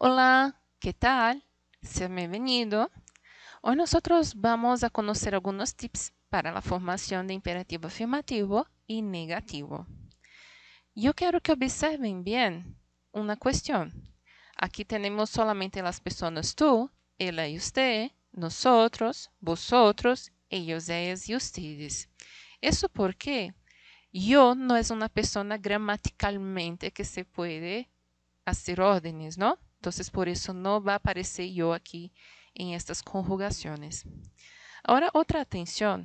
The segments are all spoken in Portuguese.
Hola, ¿qué tal? Sea bienvenido. Hoy nosotros vamos a conocer algunos tips para la formación de imperativo afirmativo y negativo. Yo quiero que observen bien una cuestión. Aquí tenemos solamente las personas tú, él y usted, nosotros, vosotros, ellos, ellas y ustedes. Eso porque yo no es una persona gramaticalmente que se puede hacer órdenes, ¿no? Entonces, por eso no va a aparecer yo aquí en estas conjugaciones. Ahora, otra atención,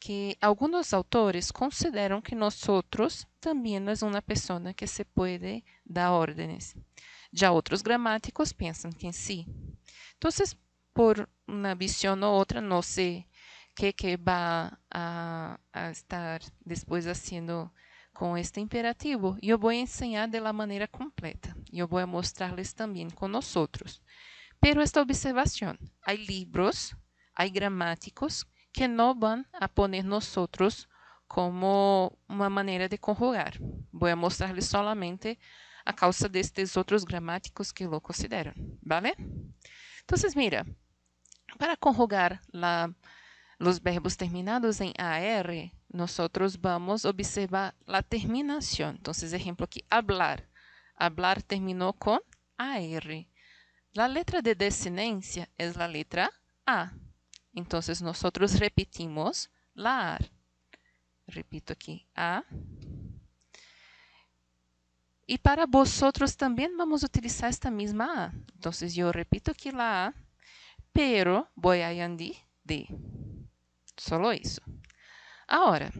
que algunos autores consideran que nosotros también es una persona que se puede dar órdenes. Ya otros gramáticos piensan que sí. Entonces, por una visión u otra, no sé qué, qué va a, a estar después haciendo com este imperativo, eu vou ensinar de la maneira completa. Eu vou mostrar-lhes também com nós outros. Pero esta observação: há livros, há gramáticos que não vão a poner nós outros como uma maneira de conjugar. Vou mostrar-lhes solamente a causa destes outros gramáticos que lo consideram, ¿vale? Entonces, mira, para conjugar la, los verbos terminados em AR, nosotros vamos a observar la terminación. Entonces, ejemplo aquí, hablar. Hablar terminó con AR. La letra de desinencia es la letra A. Entonces, nosotros repetimos la Repito aquí, A. Y para vosotros también vamos a utilizar esta misma A. Entonces, yo repito aquí la A, pero voy a añadir D. Solo eso. Agora,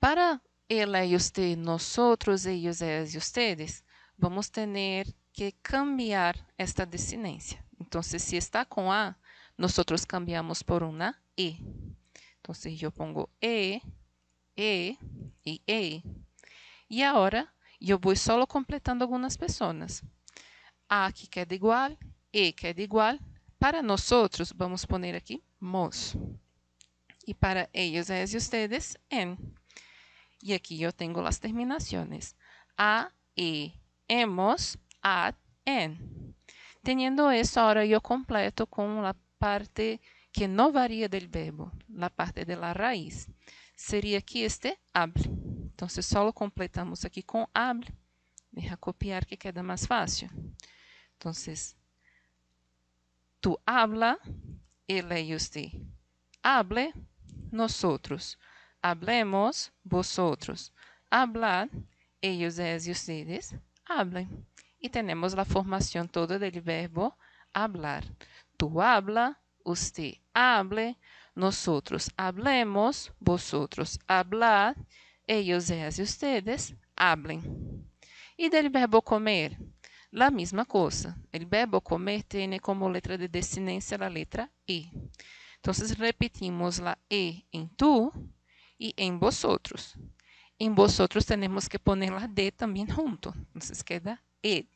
para ela e usted, nosotros, ellos, ellas e ustedes, vamos ter que cambiar esta desinência. Então, se está com A, nosotros cambiamos por uma E. Então, eu pongo E, E e E. E agora, eu vou solo completando algumas pessoas. A que queda igual, E queda igual. Para nós, vamos pôr aqui mos e para ellos e y ustedes en. Y aquí yo tengo las terminaciones. A, e, hemos, at, en. Teniendo eso, ahora yo completo con la parte que no varía del verbo, la parte de la raíz. Sería que este hable. Entonces, solo completamos aquí con hable. Deja copiar que queda más fácil. Entonces, tú habla, él y usted hable, nosotros. Hablemos, vosotros. hablar, ellos es y ustedes hablen. E temos a formação toda do verbo hablar. Tu habla, usted hable, nosotros hablemos, vosotros hablar, ellos es y ustedes hablen. E do verbo comer, a mesma coisa. O verbo comer tem como letra de desinência a letra I. Então, repetimos la E em tu e em vosotros. Em vosotros temos que poner la D também junto. Então, queda E.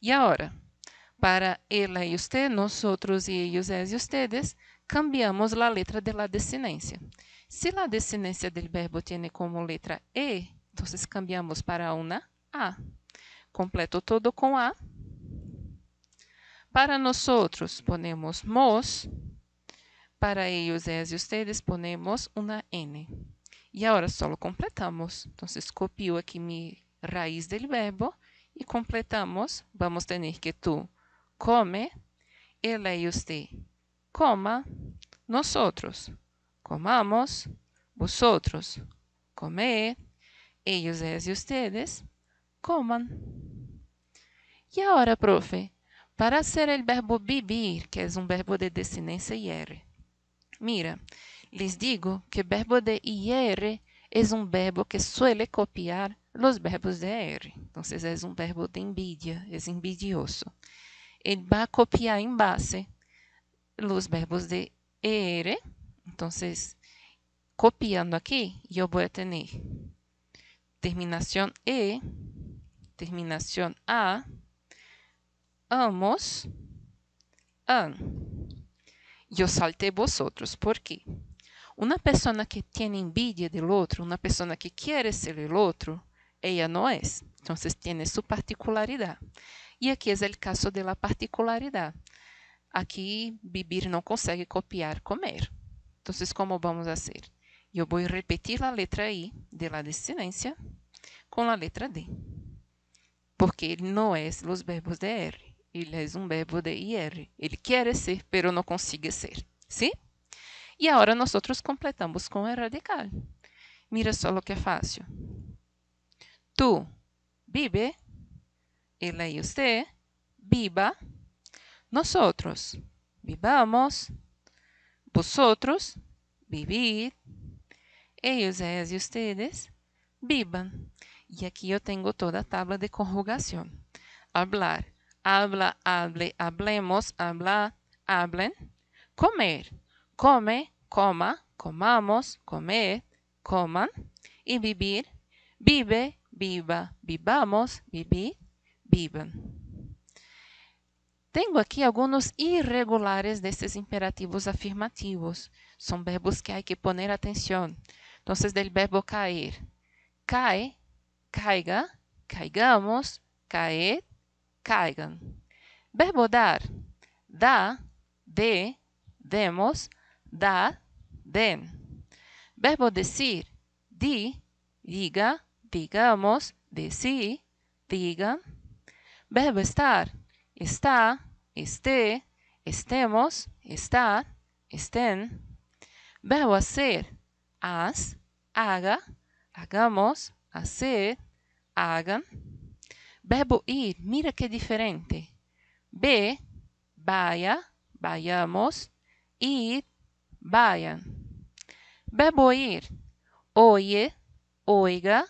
E agora, para ela e usted, nosotros e ellos es y ustedes, cambiamos la letra de la desinência. Se si la desinência del verbo tiene como letra E, então cambiamos para uma A. Completo todo com A. Para nosotros, ponemos mos. Para ellos, é ellas y ustedes ponemos una N. Y ahora solo completamos. Entonces copio aquí mi raíz del verbo y completamos. Vamos a tener que tú come, ella y usted coma, nosotros comamos, vosotros comed, ellos, é ellas y ustedes coman. E agora, profe, para ser o verbo vivir, que é um verbo de desinência IR, Mira, les digo que verbo de ir é um verbo que suele copiar os verbos de er. Então, é um verbo de envidia, é envidioso. Ele vai copiar em base os verbos de er. Então, copiando aqui, eu vou ter terminação e, terminação a, amos, an eu saltei vosotros. ¿Por quê? Uma pessoa que tem envidia del outro, uma pessoa que quer ser o outro, ela não é. Então, tem sua particularidade. E aqui é o caso da particularidade. Aqui, beber vivir consegue copiar comer. Então, como vamos fazer? Eu vou repetir a letra I de la destinencia com a letra D, porque não é os verbos de R. Ele é um verbo de ir. Ele quer ser, pero não consigue ser. Sim? E agora nós completamos com o radical. Mira só o que é fácil. Tu vive, ela e você viva, nós vivamos, vosotros vivid, ellos, ellas e ustedes vivam. E aqui eu tenho toda a tabla de conjugação. Hablar, habla, hable, hablemos, habla, hablen, comer, come, coma, comamos, comer, coman, y vivir, vive, viva, vivamos, vivir, vivan. Tengo aquí algunos irregulares de estos imperativos afirmativos. Son verbos que hay que poner atención. Entonces, del verbo caer, cae, caiga, caigamos, caed, caigan. Verbo dar. Da, de, demos, da, den. Verbo decir. Di, diga, digamos, deci, diga. Verbo estar. Está, esté, estemos, está, estén. Verbo hacer. Haz, haga, hagamos, hacer, hagan. Verbo ir, mira que diferente. be, vaya, vayamos. Ir, vayan. Verbo ir, oye, oiga,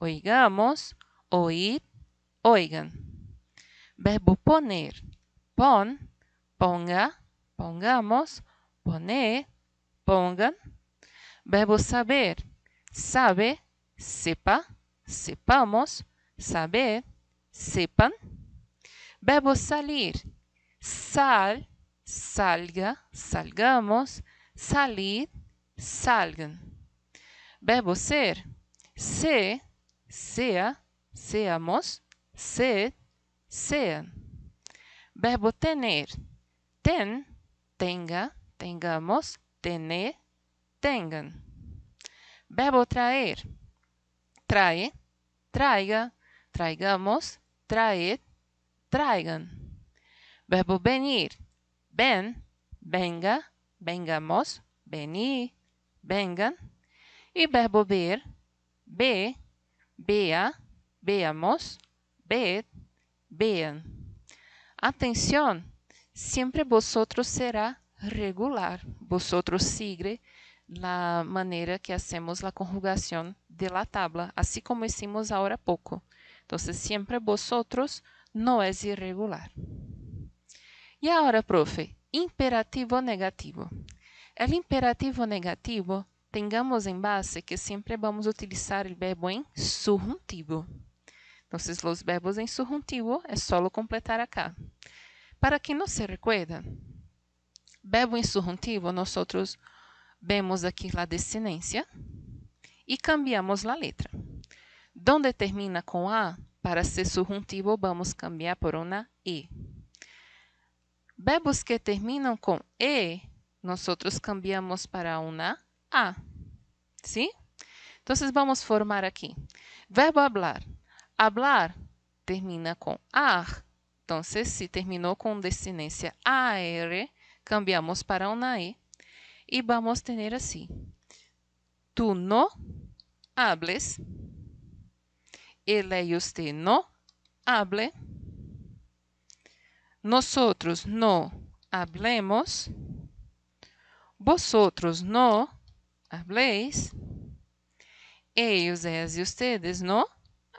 oigamos. Oír, oigan. Verbo poner, pon, ponga, pongamos. Poner, pongan. Verbo saber, sabe, sepa, sepamos. Saber, sepan. Verbo salir, sal, salga, salgamos, salir, salgan. Verbo ser, se, sea, seamos, sed, sean. Verbo tener, ten, tenga, tengamos, tener, tengan. Verbo traer, trae, traiga, traigamos, traer, traigan. Verbo venir, ven, venga, vengamos, veni, vengan. e verbo ver, ve, vea, veamos, ve, vean. Atenção, sempre vosotros será regular. Vosotros sigue la maneira que hacemos la conjugación de la tabla, assim como hicimos ahora pouco. Entonces, siempre vosotros no es irregular. Y ahora, profe, imperativo negativo. El imperativo negativo, tengamos en base que siempre vamos a utilizar el verbo en subjuntivo. Entonces, los verbos en subjuntivo es solo completar acá. Para quien no se recuerda, verbo en subjuntivo, nosotros vemos aquí la descendencia y cambiamos la letra. Donde termina com A, para ser subjuntivo, vamos cambiar por uma E. Verbos que terminam com E, nós cambiamos para uma A. Sim? Então, vamos formar aqui. Verbo hablar. Hablar termina com AR. Então, se terminou com descendência AR, cambiamos para uma E. E vamos ter assim. Tu no hables ele e você não hable. Nosotros no hablemos. Vosotros no habléis. Ellos, ellas e ustedes no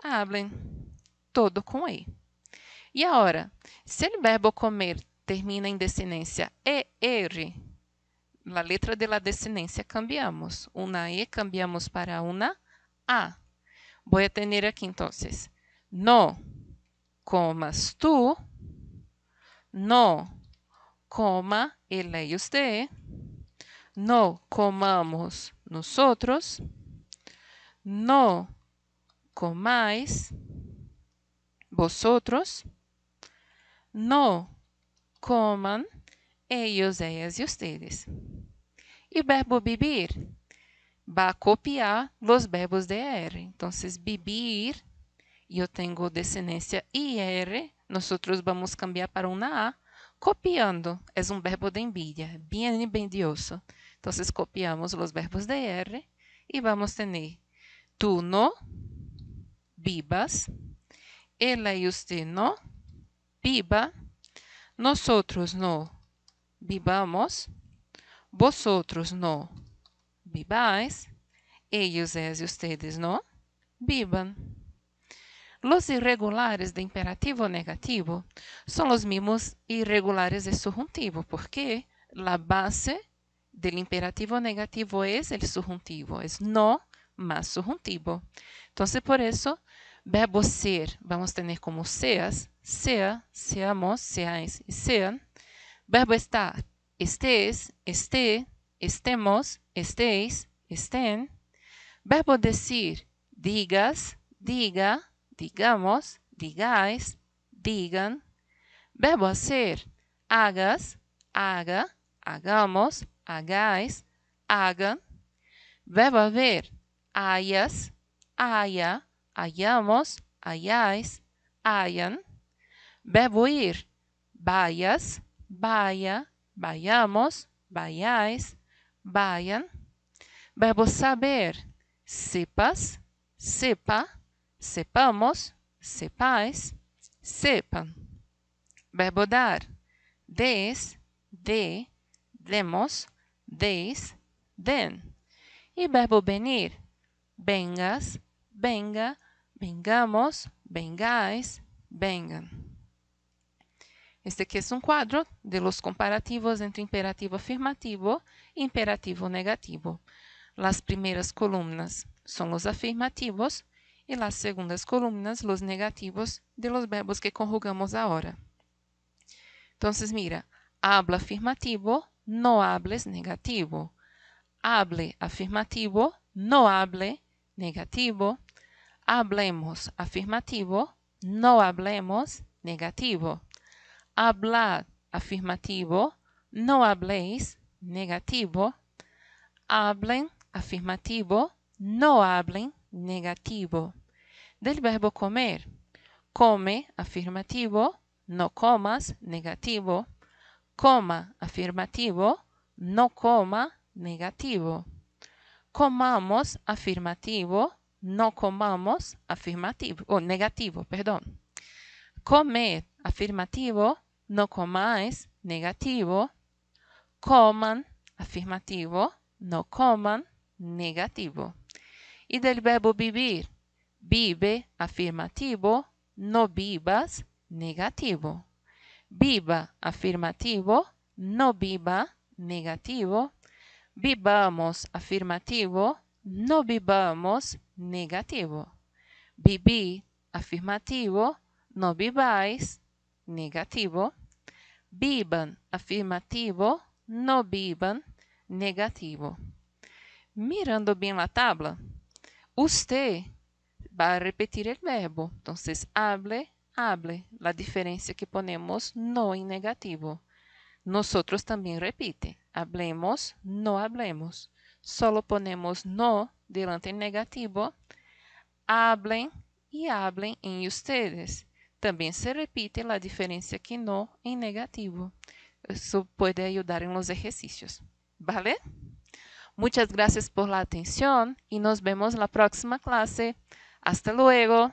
hablem. Todo com E. E agora, se o verbo comer termina em descendência ER, na letra de la descendência cambiamos. uma E cambiamos para uma A. Voy a tener aquí entonces, no comas tú, no coma ela y usted, no comamos nosotros, no comáis vosotros, no coman ellos, ellas y ustedes. E verbo beber va copiar los verbos de er. Entonces, vivir, eu tenho descendência IR, nós vamos cambiar para uma A, copiando, é um verbo de envidia, bien envidioso. Então, copiamos os verbos de R e vamos ter tu no vivas, ela e usted no viva, nosotros no vivamos, vosotros no bibais, ellos, es y ustedes no biban. Los irregulares de imperativo negativo são os mesmos irregulares de subjuntivo, porque a base do imperativo negativo é o subjuntivo, é no mais subjuntivo. Então, por isso verbo ser, vamos ter tener como seas, sea, seamos, seais, y sean. Verbo estar, estés, esté, estemos, estéis, estén. Verbo decir, digas, diga, digamos, digáis, digan. Verbo hacer, hagas, haga, hagamos, hagáis, hagan. Verbo ver. hayas, haya, hayamos, hayáis, hayan. Verbo ir, vayas, vaya, vayamos, vayáis, vayan. Verbo saber, sepas, sepa, sepamos, sepais, sepan. Verbo dar, des, de, demos, deis, den. E verbo venir, vengas, venga, vengamos, vengais, vengan. Este aqui é um quadro de los comparativos entre imperativo afirmativo e imperativo negativo. Las primeras columnas são los afirmativos e las segundas columnas los negativos de los verbos que conjugamos agora. Então, mira, habla afirmativo, no hables negativo. Hable afirmativo, no hable negativo. Hablemos afirmativo, no hablemos negativo. hablad afirmativo, no habléis negativo, hablen afirmativo, no hablen negativo. Del verbo comer, come afirmativo, no comas negativo, coma afirmativo, no coma negativo. Comamos afirmativo, no comamos afirmativo, o negativo, perdón. Comer afirmativo, no comáis, negativo, coman, afirmativo, no coman, negativo. Y del verbo vivir, vive, afirmativo, no vivas, negativo. Viva, afirmativo, no viva, negativo. Vivamos, afirmativo, no vivamos, negativo. Viví, afirmativo, no viváis, negativo. biban, afirmativo. No biban, negativo. Mirando bem a tabla, você vai repetir o verbo. Então, hable, hable. A diferença que ponemos no em negativo. Nosotros também repite. Hablemos, no hablemos. Solo ponemos no delante em negativo. Hablen e hablen em ustedes também se repite a diferença que no em negativo. isso pode ajudar em los exercícios ¿Vale? Muchas gracias por la atención y nos vemos la próxima clase. Hasta luego.